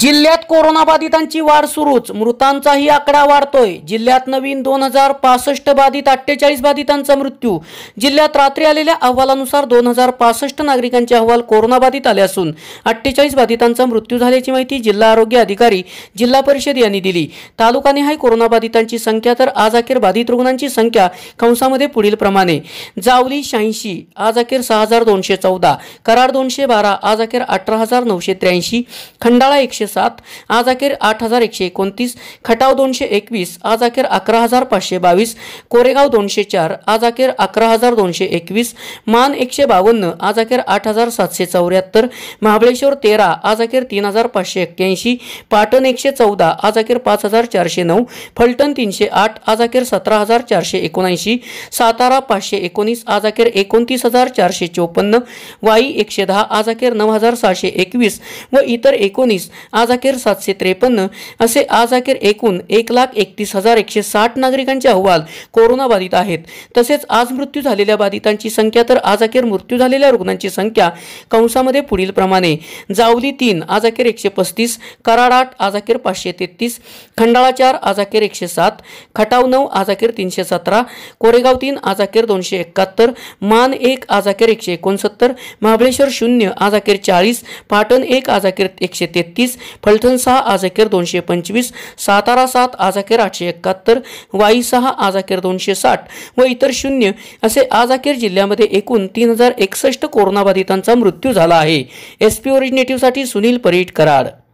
जिल्ह्यात कोरोनाबाधितांची वाढ सुरूच मृतांचाही आकडा वाढतोय जिल्ह्यात नवीन दोन हजार पासष्ट बाधित अठ्ठेचाळीस बाधितांचा मृत्यू जिल्ह्यात रात्री आलेल्या अहवालानुसार दोन हजार पासष्ट नागरिकांचे अहवाल कोरोनाबाधित आले असून अठ्ठेचाळीस बाधितांचा मृत्यू झाल्याची माहिती जिल्हा आरोग्य अधिकारी जिल्हा परिषद यांनी दिली तालुकानिहाय कोरोनाबाधितांची संख्या तर आज अखेर बाधित रुग्णांची संख्या कंसामध्ये पुढील प्रमाणे जावली शहाऐंशी आज अखेर सहा हजार दोनशे चौदा कराड दोनशे बारा आज अखेर अठरा हजार नऊशे त्र्याऐंशी खंडाळा एकशे सात आज अखेर आठ हजार एकशे एकोणतीस खटाव दोनशे एकवीस आज अखेर अकरा हजार पाचशे बावीस कोरेगाव दोनशे चार आज अखेर अकरा हजार दोनशे एकवीस मान एकशे बावन्न आज अखेर आठ हजार सातशे चौऱ्याहत्तर महाबळेश्वर तेरा आज अखेर तीन हजार पाचशे एक्क्याऐंशी पाटण एकशे चौदा आज अखेर पाच हजार चारशे नऊ फलटण तीनशे आठ आज अखेर सतरा हजार चारशे एकोणऐंशी सातारा पाचशे एकोणीस आज अखेर एकोणतीस हजार चारशे चोपन्न वाई एकशे दहा आज अखेर नऊ हजार सहाशे एकवीस व इतर एकोणीस आज अखेर सातशे त्रेपन्न असे आज अखेर एकूण एक लाख एकतीस हजार एकशे साठ नागरिकांचे अहवाल कोरोनाबाधित आहेत तसेच आज मृत्यू झालेल्या बाधितांची संख्या तर आज अखेर मृत्यू झालेल्या रुग्णांची संख्या कंसामध्ये पुढील प्रमाणे जावली तीन आज अखेर एकशे पस्तीस कराड आठ आज अखेर पाचशे तेहतीस खंडाळा चार आज अखेर एकशे सात खटाव नऊ आज अखेर तीनशे सतरा कोरेगाव तीन आज अखेर दोनशे एकाहत्तर मान एक आज अखेर एकशे एकोणसत्तर महाबळेश्वर शून्य आज अखेर चाळीस पाटण एक आज अखेर एकशे तेहतीस फलटण सहा आज अखेर दोनशे पंचवीस सातारा सात आज अखेर आठशे एकाहत्तर वाई सहा आज अखेर दोनशे साठ व इतर शून्य असे आज अखेर जिल्ह्यामध्ये एकूण तीन हजार एकसष्ट कोरोनाबाधितांचा मृत्यू झाला आहे एसपी पी ओरिजिनेटिव्हसाठी सुनील परीट कराड